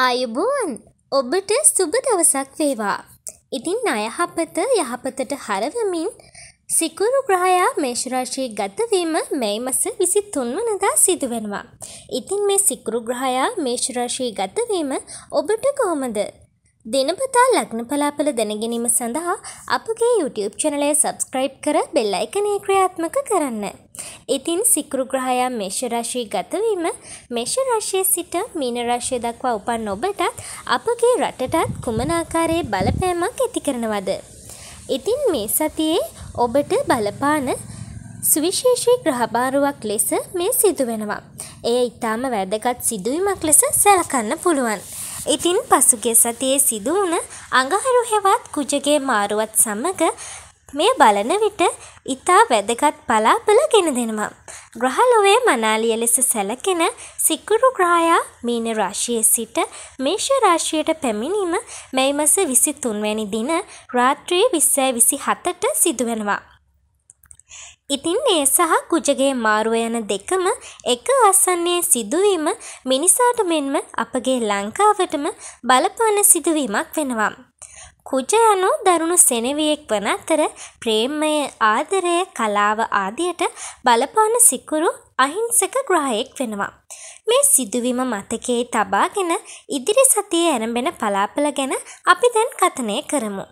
ආයුබෝන් ඔබට සුබ දවසක් වේවා. ඉතින් අයහපත යහපතට හරවමින් සිකුරු ග්‍රහයා මේෂරාශී ගතවීම මැයි මස විසි තුන්වනදා සිදුවෙනවා. ඉතින් මේ සිකුරු ග්‍රහයා මේෂරාශී ගතවීම ඔබට කොහොමද. දෙනපතා ලග්න පලාපල දැනගැනීම සඳහා අපගේ YouTube චනලය සබස්ක්‍රයිබ් කර බෙල්ල එකනේ ක්‍රියාත්මක කරන්න. ඉතින් සිකුරු ග්‍රහයා මේෂ රාශිය ගතවීම මේෂ රාශිය සිට මීන රාශිය දක්වා උපන් ඔබටත් අපගේ රටටත් කුමන ආකාරයේ බලපෑමක් ඇති කරනවද? ඉතින් මේ සතියේ ඔබට බලපාන සුවිශේෂී ග්‍රහබාරුවක් ලෙස මේ සිදුවෙනවා. එය ඊටාම වැදගත් සිදුවීමක් ලෙස සැලකන්න පුළුවන්. ඉතින් පසුගිය සතියේ සිදු වුණ අඟහරු හෙවත් කුජගේ මාරුවත් සමග මෙය බලන විට ඉතා වැදගත් පලාපල ගෙන දෙනවා. ග්‍රහලොවේ මනාලිය ලෙස සැලකෙන සිකුරු ග්‍රහයා මීන රාශියේ සිට මේෂ රාශියට පැමිණීම මැයි මස 23 වැනි දින රාත්‍රී 20:27ට සිදුවෙනවා. ඉතින් ඒ සහ කුජගේ මාරුව යන දෙකම එක ආසන්නයේ සිදුවීම මිනිසාට මෙන්ම අපගේ ලංකාවටම බලපාන සිදුවීමක් වෙනවා. කුජ යනු දරුණු සෙනෙවියෙක් වන අතර ප්‍රේමය ආදරය කලාව ආදියට බලපාන සිකුරු අහිංසක ග්‍රහයෙක් වෙනවා. මේ සිදුවීම මතකයේ තබාගෙන ඉදිරි සතිය ඇරඹෙන පලාපල ගැන අපි දැන් කතනය කරමු.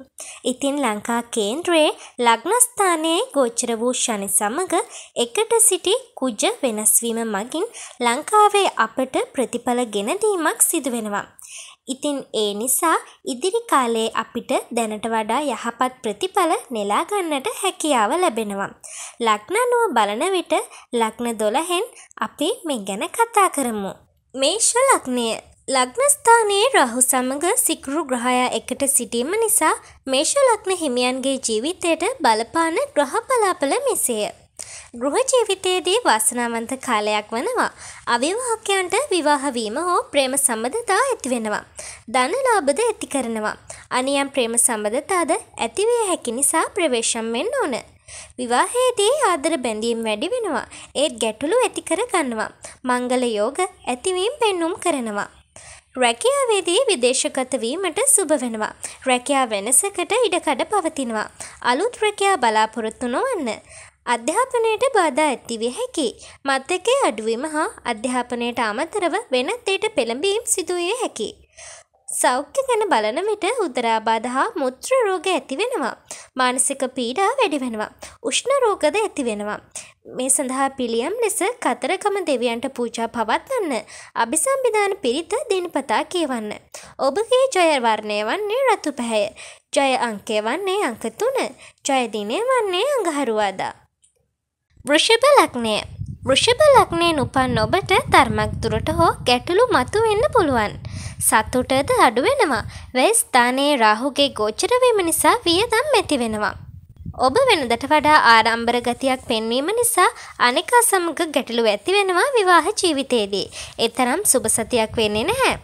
ඉතින් ලංකා කේන්ද්‍රයේ ලග්නස්ථානයේ ගෝචර වූ ශනි සමග එකට සිටි කුජ වෙනස්වීම මගින් ලංකාවේ අපට ප්‍රතිඵල ගෙන දීමක් සිදුවෙනවා. ඉතින් ඒ නිසා ඉදිරි කාලයේ අපිට දැනට වඩා යහපත් ප්‍රතිඵල නෙලා ගන්නට හැකියාව ලැබෙනවා. ලග්න අනුව බලන විට ලග්න 12න් අපි මේ ගැන කතා කරමු. මේෂ ලග්නය ලග්නස්ථානයේ රහු සමග සිකුරු ග්‍රහයා එකට සිටීම නිසා මේෂ ලග්න හිමියන්ගේ ජීවිතයට බලපාන ග්‍රහ පලාපල මෙසේය. ගෘහ ජීවිතයේදී වාසනාවන්ත කාලයක් වනවා. අවිවාහකයන්ට විවාහවීම හෝ ප්‍රේම සම්බන්ධතා ඇති වෙනවා. ධනලාභද ඇති කරනවා. අනියම් ප්‍රේම සම්බන්ධතාද ඇතිවිය හැකි නිසා ප්‍රවේශම් වෙන්න ඕන. විවාහයේදී ආදර බැඳීම් වැඩි වෙනවා. ඒත් ගැටලු ඇති කර ගන්නවා. මංගල යෝග ඇතිවීම පෙන්눔 කරනවා. රැකියාවේදී විදේශගත වීමට සුබ වෙනවා. රැකියා වෙනසකට ඉඩකඩ පවතිනවා. අලුත් රැකියා බලාපොරොත්තු නොවන්න. අධ්‍යාපනයට බාධා ඇතිවිය හැකි. මතකයේ අඩුවීම හා අධ්‍යාපනයට අමතරව වෙනත් දෙයට පෙළඹීම් සිදුවිය හැකි. සෞඛ්‍ය ගැන බලන විට උදරාබාධ හා මුත්‍ර රෝග ඇති වෙනවා. මානසික පීඩා වැඩි වෙනවා. උෂ්ණ රෝගද ඇති වෙනවා. මේ සඳහා පිළියම් ලෙස කතරගම දෙවියන්ට පූජා පවත්වන්න. අභිසම්බිධාන පිරිත දිනපතා කියවන්න. ඔබගේ ජය වර්ණය වන්නේ රතු පැහැය. ජය අංකය වන්නේ අංක 3. ජය දිනය වන්නේ අඟහරුවාදා. වෘෂභ ලග්නය වෘෂභ ලග්නයෙන් උපන් ඔබට ධර්මක් දුරට හෝ ගැටලු මතු වෙන්න පුළුවන්. සතුටද අඩු වෙනවා. වැය ස්ථානයේ රාහුගේ ගෝචර වීම නිසා වියදම් ඇති වෙනවා. ඔබ වෙනදට වඩා ආරම්භර ගතියක් පෙන්වීම නිසා අනිකා සමග ගැටලු ඇති වෙනවා විවාහ ජීවිතයේදී. ඒතරම් සුබ සතියක් වෙන්නේ නැහැ.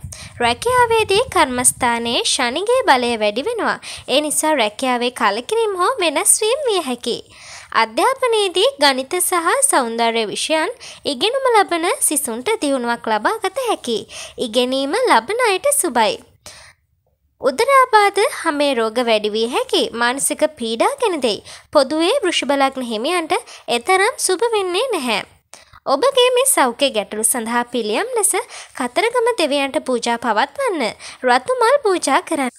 රැකියාවේදී කර්මස්ථානයේ ශනිගේ බලය වැඩි වෙනවා. ඒ නිසා රැකියාවේ කලකිරීම හෝ වෙනස් වීම විය හැකියි. අධ්‍යාපනයේදී ගණිත සහ සෞන්දර්ය විෂයන් ඉගෙනුම ලබන සිසුන්ට දියුණුවක් ලබා ගත හැකි. ඉගෙනීම ලබන අයට සුබයි. උදරාබාධ හමේ රෝග වැඩි වී හැකි මානසික පීඩා ගැන දෙයි. පොදුවේ වෘෂභ ලග්න හිමියන්ට එතරම් සුබ වෙන්නේ නැහැ. ඔබගේ මේ සෞඛ්‍ය ගැටලු සඳහා පිළියම් ලෙස කතරගම දෙවියන්ට පූජා පවත්වන්න රතුමල් පූජා කරන්න.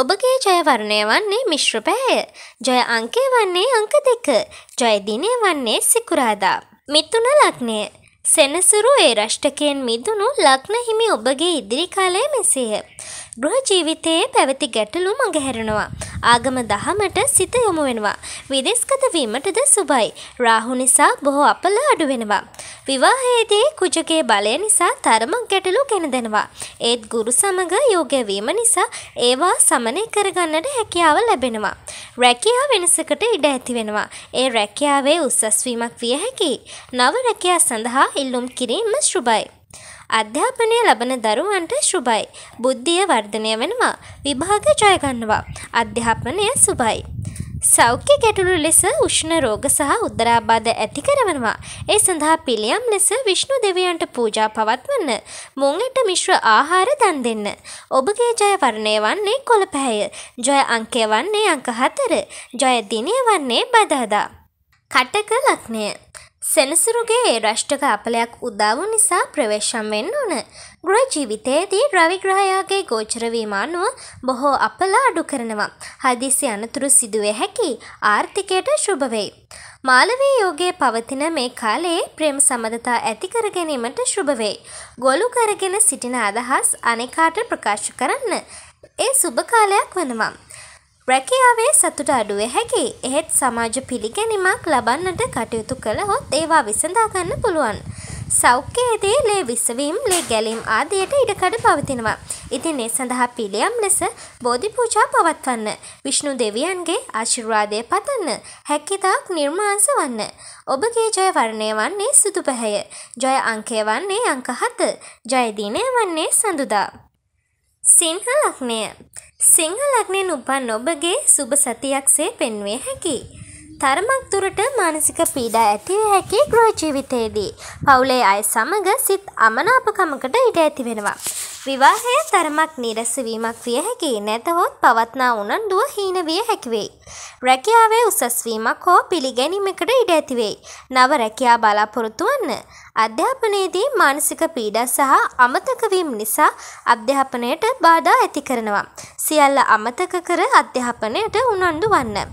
ඔබගේ ජයවරණය වන්නේ මිශ්‍ර පැය. ජය අංකය වන්නේ අංක දෙක. ජය දිනය වන්නේ සිකුරාදා. මිතුන ලග්නය. සෙනසුරු ඒ රෂ්ටකයෙන් මිදුණු ලග්න හිමි ඔබගේ ඉදිරි කාලය මෙසේය. ගෘහ ජීවිතයේ පැවති ගැටලු මඟහැරෙනවා. ආගම දහමට සිත යොමු වෙනවා. විදේශගත වීමටද සුබයි. රාහු නිසා බොහෝ අපල අඩු වෙනවා. විවාහයේදී කුජගේ බලය නිසා තරම ගැටලු ගෙනදෙනවා. ඒත් ගුරු සමග යෝග්‍ය වීම නිසා ඒවා සමනය කරගන්නට හැකියාව ලැබෙනවා. රැකියා වෙනසකට ඉඩ ඇති වෙනවා. ඒ රැකියාවේ උසස් වීමක් විය හැකියි. නව රැකියා සඳහා ඉල්ලුම් කිරීම ශුභයි. අධ්‍යාපනය ලබන දරුවන්ට ශුභයි. බුද්ධිය වර්ධනය වෙනවා. විභාග ජයගන්නවා. අධ්‍යාපනය සුභයි. සෞඛ්‍ය ගැටලු ලෙස උෂ්ණ රෝග සහ උදරාබාධ ඇති කරවනවා. ඒ සඳහා පිළියම් ලෙස විෂ්ණු දෙවියන්ට පූජා පවත්වන්න. මුංගට මිශ්‍ර ආහාර දන් දෙන්න. ඔබගේ ජය වර්ණය වන්නේ කොළපැහැය. ජය අංකය වන්නේ අංක හතර. ජය දිනය වන්නේ බදාදා. කටක ලක්නය සෙනසුරුගේ ඒ රෂ්ටක අපලයක් උදාවු නිසා ප්‍රවේශම් වෙන්න ඕන. ගෘහ ජීවිතයේදී රවිග්‍රහයාගේ ගෝචරවීම අනුව බොහෝ අපල අඩු කරනවා. හදිසි අනතුරු සිදුවේ හැකි ආර්ථිකයට ශුභ වෙයි. මාලවී යෝගයේ පවතින මේ කාලයේ ප්‍රේම සමදතා ඇති කර ගැනීමට ශුභ වෙයි. ගොළු කරගෙන සිටින අදහස් අනෙකාට ප්‍රකාශ කරන්න. ඒ සුබ කාලයක් වෙනවා. රැකියාවේ සතුට අඩුවේ හැකි. එහෙත් සමාජ පිළිගැනීමක් ලබන්නට කටයුතු කළහොත් ඒවා විසඳා ගන්න පුළුවන්. සෞඛ්‍යයේදී ලේ විසවීම්, ලේ ගැලීම් ආදියට ඉඩකඩ පවතිනවා. ඉතින් ඒ සඳහා පිළියම් ලෙස බෝධි පූජා පවත්වන්න, විෂ්ණු දෙවියන්ගේ ආශිර්වාදය පතන්න, හැකිතාක් නිර්මාංශ වන්න. ඔබගේ ජය වර්ණය වන්නේ සුදු පැහැය. ජය අංකය වන්නේ අංක 7. ජය දිනය වන්නේ සඳුදා. සිංහ ලග්නය සිංහ ලග්නයෙන් උපන් ඔබගේ සුබ සතියක් සේ පෙන්වේ හැකි. තරමක් දුරට මානසික පීඩා ඇතිව හැකි ගෘහ ජීවිතයේදී. පවුලේ අය සමග සිත් අමනාපකමකට ඉඩ ඇති වෙනවා. විවාහය තරමක් නිරසවීමක් විය හැකි නැතහොත් පවත්නා උනන්දුව හීන විය හැකි වෙයි. රැකියාවේ උසස් වීමක් හෝ පිළිගැනීමකට ඉඩ ඇති වෙයි. නව රැකියා බලාපොරොත්තු වන්න. අධ්‍යාපනයේදී මානසික පීඩා සහ අමතක වීම නිසා අධ්‍යාපනයට බාධා ඇති කරනවා. සියල්ල අමතක කර අධ්‍යාපනයට උනන්දු වන්න.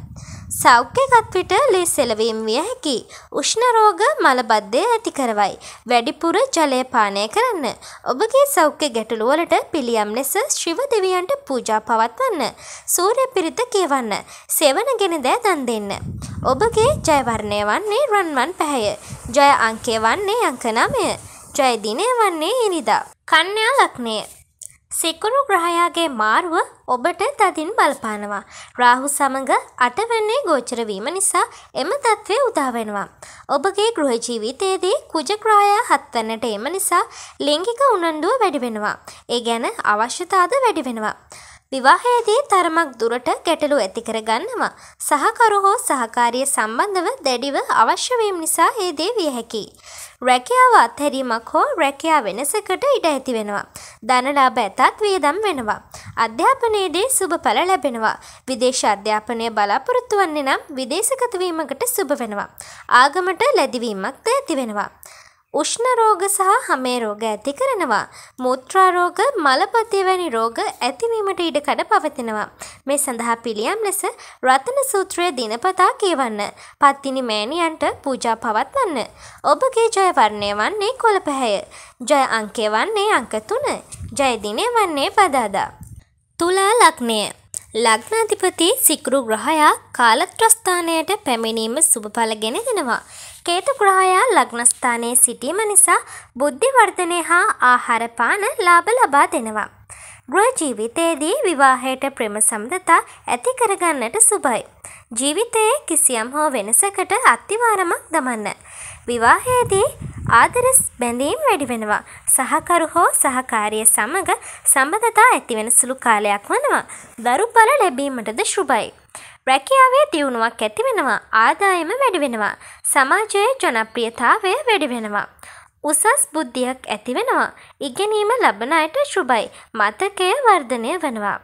සෞඛ්‍යකත්විට ලේ සෙලවීම විය හැකි. උෂ්ණ රෝග මලබද්ධය ඇති කරවයි. වැඩිපුර ජලය පානය කරන්න. ඔබගේ සෞඛ්‍ය ගැටළු වලට පිළියම් ලෙස ශිව දෙවියන්ට පූජා පවත්වන්න. සූර්ය පිරිත කියවන්න. සෙවණගෙන දෑ දන් දෙන්න. ඔබගේ ජය වර්ණය වන්නේ රන්වන් පැහැය. ජය අංකය වන්නේ අංක 9. ජය දිනය වන්නේ ඉරිදා. කන්‍යා ලග්නය සිකුරු ග්‍රහයාගේ මාර්ව ඔබට තදින් බලපානවා. රාහු සමඟ අටවන්නේ ගෝචර වීම නිසා එම තත්ත්වය උදාවෙනවා. ඔබගේ ගෘහ ජීවිතයේදී කුජ ග්‍රහයා හත්වන්නට එම නිසා ලිංගික උනන්දුව වැඩි වෙනවා. ඒ ගැන අවශ්‍යතාවද වැඩි වෙනවා. විවාහයේදී තරමක් දුරට ගැටලු ඇති කර ගන්නවා. සහකරු හෝ සහකාරිය සම්බන්ධව දැඩිව අවශ්‍ය වීම නිසා ඒ දේ විය හැකියි. රැකියාව අත්හැරීමක් හෝ රැකියා වෙනසකට ඉඩ ඇති වෙනවා. ධනලාභ ඇතත් වියදම් වෙනවා. අධ්‍යාපනයේදී සුබඵල ලැබෙනවා. විදේශ අධ්‍යාපනය බලාපොරොත්තු වන්නේ නම් විදේශගත වීමකට සුබ වෙනවා. ආගමට ලැබිවීමක්ද ඇති වෙනවා. උෂ්ණ රෝග සහ හමේ රෝග ඇති කරනවා. මුත්‍රා රෝග, මලපතිය වැනි රෝග ඇතිවීමට ඉඩකඩ පවතිනවා. මේ සඳහා පිළියම් ලෙස රතන සූත්‍රය දිනපතා කියවන්න. පත්තිනි මෑණියන්ට පූජා පවත්වන්න. ඔබගේ ජය වර්ණය වන්නේ කොළපැහැය. ජය අංකය වන්නේ අංක 3. ජය දිනය වන්නේ බදාදා. තුලා ලග්නය ලග්නාධිපති සිකුරු ග්‍රහයා කාලත්‍රස්ථානයට පැමිණීම සුභඵල ගෙන දෙනවා. කේතු ග්‍රහයා ලග්නස්ථානයේ සිටීම නිසා බුද්ධි වර්ධනය හා ආහාර පාන ලාභ ලබා දෙනවා. ගෘහ ජීවිතයේදී විවාහයට ප්‍රේම සම්බන්ධතා ඇති කරගන්නට සුබයි. ජීවිතයේ කිසියම් හෝ වෙනසකට අත්තිවාරමක් දමන්න. විවාහයේදී ආදර බැඳීම් වැඩි වෙනවා. සහකරු හෝ සහකාරිය සමග සම්බන්ධතා ඇතිවෙන සුළු කාලයක් වනවා. දරු බල ලැබීමටද ශුභයි. රැකියාවේ දියුණුවක් ඇති වෙනවා. ආදායම වැඩි වෙනවා. සමාජයේ ජනප්‍රියතාවය වැඩි වෙනවා. උසස් බුද්ධියක් ඇති වෙනවා. ඉගෙනීම ලබන අයට ශුභයි. මතකය වර්ධනය වෙනවා.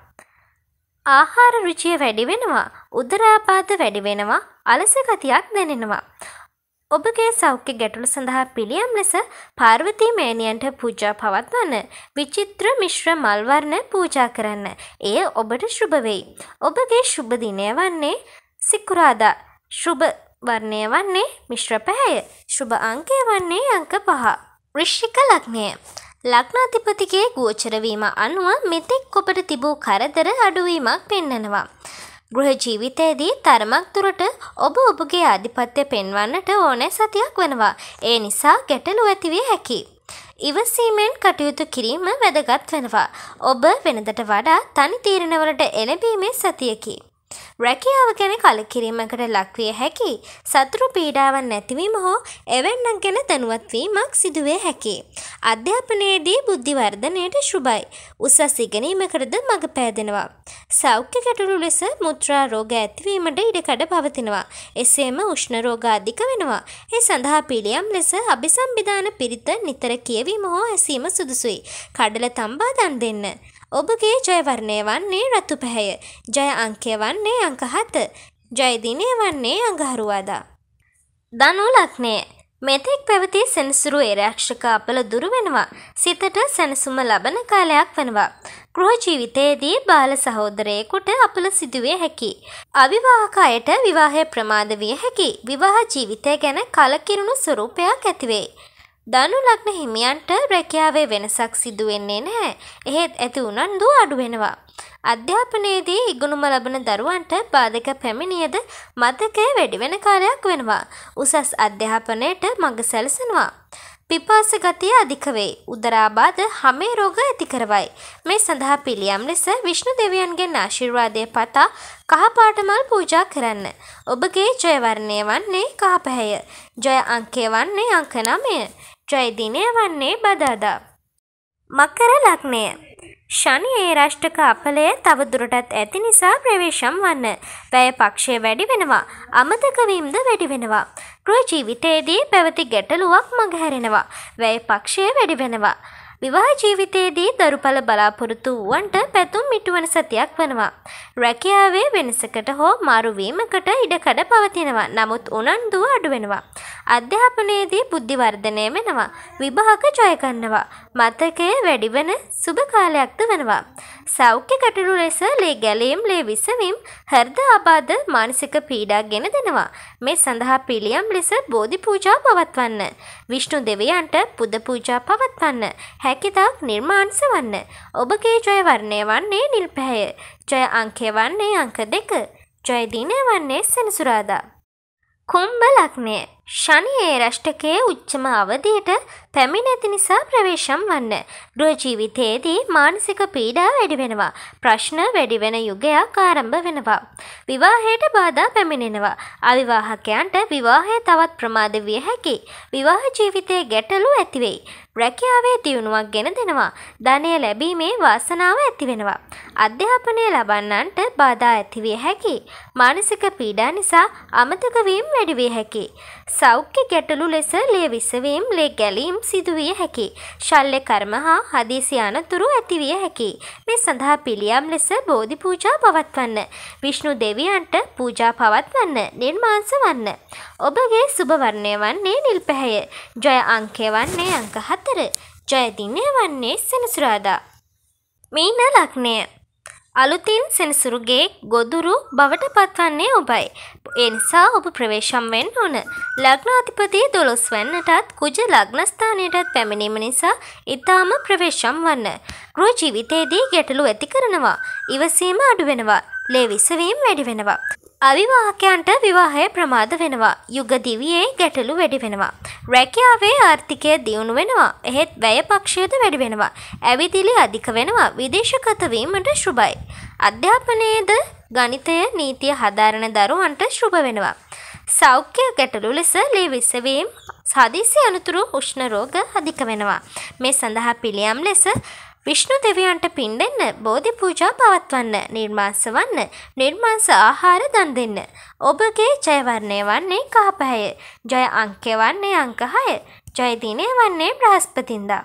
ආහාර රුචිය වැඩි වෙනවා. උදරාපාත වැඩි වෙනවා. අලස ගතියක් දැනෙනවා. ඔබගේ සෞඛ්‍ය ගැටළු සඳහා පිළියම් ලෙස පාර්වතී මෑණියන්ට පූජා පවත්වන්න. විචිත්‍ර මිශ්‍ර මල් වර්ණ පූජා කරන්න. එය ඔබට ශුභ වෙයි. ඔබගේ ශුභ දිනය වන්නේ සිකුරාදා. ශුභ වර්ණය වන්නේ මිශ්‍ර පැහැය. ශුභ අංකය වන්නේ අංක 5. වෘශ්චික ලග්නය. ලග්නාධිපතිගේ ගෝචර වීම අනුව මෙතෙක් ඔබට තිබූ කරදර අඩුවීමක් පෙන්වනවා. ගෘහ ජීවිතයේදී තරමක් දුරට ඔබ ඔබගේ ආධිපත්‍ය පෙන්වන්නට ඕනෑ සතියක් වෙනවා. ඒ නිසා ගැටලු ඇතිවිය හැකි. ඉවසීමෙන් කටයුතු කිරීම වැදගත් වෙනවා. ඔබ වෙනදට වඩා තනි තීරණවලට එළඹීමේ සතියකි. රැකියාව ගැන කලකිරීමකට ලක්විය හැකි සතුරු පීඩාවන් නැතිවීම හෝ එවැන්නක් ගැන දැනුවත්වීමක් සිදුවේ හැකි. අධ්‍යාපනයේදී බුද්ධිවර්ධනයට ශුභයි. උසස් ඉගෙනීමකටද මඟ පෑදෙනවා. සෞඛ්‍ය ගැටලු ලෙස මුත්‍රා රෝග ඇතිවීමට ඉඩකඩ පවතිනවා. එසේම උෂ්ණ රෝග අධික වෙනවා. ඒ සඳහා පිළියම් ලෙස අභිසම්බිධාන පිරිත නිතර කියවීම හෝ ඇසීම සුදුසුයි. කඩල තම්බා දන් දෙන්න. ඔබගේ ජයවර්ණය වන්නේ රතු පැහැය. ජය අංකය වන්නේ අංක හත. ජයදිනය වන්නේ අඟහරුවාදා. දනු ලක්නේ මෙතෙක් පැවති සෙනසුරු ඒරක්ෂක අපල දුරවෙනවා. සිතට සැනසුම ලබන කාලයක් වෙනවා. ගෘහ ජීවිතයේදී බාල සහෝදරයෙකුට අපල සිදුවේ හැකි. අවිවාහක අයට විවාහය ප්‍රමාද විය හැකි. විවාහ ජීවිතය ගැන කලකිරුණු ස්වරූපයක් ඇතිවේ. දනු ලග්න හිමියන්ට රැකියාවේ වෙනසක් සිදුවෙන්නේ නැහැ. එහෙත් ඇති උනන්දු අඩු වෙනවා. අධ්‍යාපනයේදී ඉගෙනුම ලබන දරුවන්ට බාධක පැමිණියද මතකය වැඩි වෙන කාලයක් වෙනවා. උසස් අධ්‍යාපනයට මඟ සැලසෙනවා. පිපාස ගතිය අධික වේ. උදරාබාධ හමේ රෝග ඇති කරවයි. මේ සඳහා පිළියම් ලෙස විෂ්ණු දෙවියන්ගෙන් ආශිර්වාදය පතා කහ පාට මල් පූජා කරන්න. ඔබගේ ජය වර්ණය වන්නේ කහ පැහැය. ජය අංකය වන්නේ අංක 9. ජයදිනය වන්නේ බදාදා. මකර ලක්නය ශනි ඒ රාෂ්ටක අපලය තවදුරටත් ඇති නිසා ප්‍රවේශම් වන්න. වැය පක්ෂය වැඩි වෙනවා. අමතකවීම්ද වැඩි වෙනවා. ගෘහ ජීවිතයේදී පැවති ගැටලුවක් මගහැරෙනවා. වැය පක්ෂය වැඩි වෙනවා. විවාහ ජීවිතයේදී දරුඵල බලාපොරොත්තු වුවන්ට පැතුම් මිටුවන සතියක් වනවා. රැකියාවේ වෙනසකට හෝ මාරුවීමකට ඉඩකඩ පවතිනවා. නමුත් උනන්දුව අඩු වෙනවා. අධ්‍යාපනයේදී බුද්ධි වර්ධනය වෙනවා. විභාග ජය ගන්නවා. මතකය වැඩි වෙන සුබ කාලයක්ද වෙනවා. සෞඛ්‍ය ගැටලු ලෙස ලේ ගැලීම් ලේ විසවීම් හෘද ආබාධ මානසික පීඩා ගෙන දෙනවා. මේ සඳහා පිළියම් ලෙස බෝධි පූජා පවත්වන්න. විෂ්ණු දෙවියන්ට පුද පූජා පවත්වන්න. හැකිතාක් නිර්මාංශ වන්න. ඔබගේ ජය වර්ණය වන්නේ නිල් පැහැය. ජය අංකය වන්නේ අංක දෙක. ජය දිනය වන්නේ සෙනසුරාදා. කුම්භ ලග්නය ශනි ඒ රෂ්ටකයේ උච්චම අවධියට පැමිණ ඇති නිසා ප්‍රවේශම් වන්න. ගෘහ ජීවිතයේදී මානසික පීඩා වැඩි වෙනවා. ප්‍රශ්න වැඩි වෙන යුගයක් ආරම්භ වෙනවා. විවාහයට බාධා පැමිණෙනවා. අවිවාහකයන්ට විවාහය තවත් ප්‍රමාද විය හැකි. විවාහ ජීවිතයේ ගැටලු ඇතිවෙයි. රැකියාවේ දියුණුවක් ගෙන දෙනවා. ධනය ලැබීමේ වාසනාව ඇති වෙනවා. අධ්‍යාපනය ලබන්නන්ට බාධා ඇති විය හැකි. මානසික පීඩා නිසා අමතක වීම වැඩි විය හැකි. සෞඛ්‍ය ගැටලු ලෙස ලේ විසවීම් ලේ ගැලීම් සිදුවිය හැකි. ශල්්‍ය කර්ම හා හදිසි අනතුරු ඇතිවිය හැකි. මේ සඳහා පිළියම් ලෙස බෝධි පූජා පවත්වන්න. විෂ්ණු දෙවියන්ට පූජා පවත්වන්න නිර්මාංස වන්න. ඔබගේ සුභවර්ණය වන්නේ නිල් පැහැය. ජය අංකය වන්නේ අංක හතර. ජයදිනය වන්නේ සෙනසුරාදා. මීන ලක්නය අලුතින් සෙනසුරුගේ ගොදුරු බවට පත්වන්නේ ඔබයි. ඒ නිසා ඔබ ප්‍රවේශම් වෙන්න ඕන. ලග්නාධිපති දොළොස් වන්නටත් කුජ ලග්නස්ථානයටත් පැමිණීම නිසා ඉතාම ප්‍රවේශම් වන්න. ගෘහ ජීවිතයේදී ගැටලු ඇති කරනවා. ඉවසීම අඩු වෙනවා. ලේ විසවීම වැඩි වෙනවා. අවිවාහකයන්ට විවාහය ප්‍රමාද වෙනවා. යුග දිවියේ ගැටලු වැඩි වෙනවා. රැකියාවේ ආර්ථිකය දියුණු වෙනවා. එහෙත් වැය පක්ෂයද වැඩි වෙනවා. ඇවිදිලි අධික වෙනවා. විදේශගත වීමට ශුභයි. අධ්‍යාපනයේද ගණිතය නීතිය හදාරන දරුවන්ට ශුභ වෙනවා. සෞඛ්‍ය ගැටලු ලෙස ලේ විසවීම් සදිසි අනතුරු උෂ්ණ රෝග අධික වෙනවා. මේ සඳහා පිළියම් ලෙස විෂ්ණු දෙවියන්ට පින් දෙන්න, බෝධි පූජා පවත්වන්න, නිර්මාංශ වන්න, නිර්මාංශ ආහාර දන් දෙන්න. ඔබගේ ජය වර්ණය වන්නේ කහ පැහැය. ජය අංකය වන්නේ අංක 6. ජය දිනය වන්නේ බ්‍රහස්පතින්දා.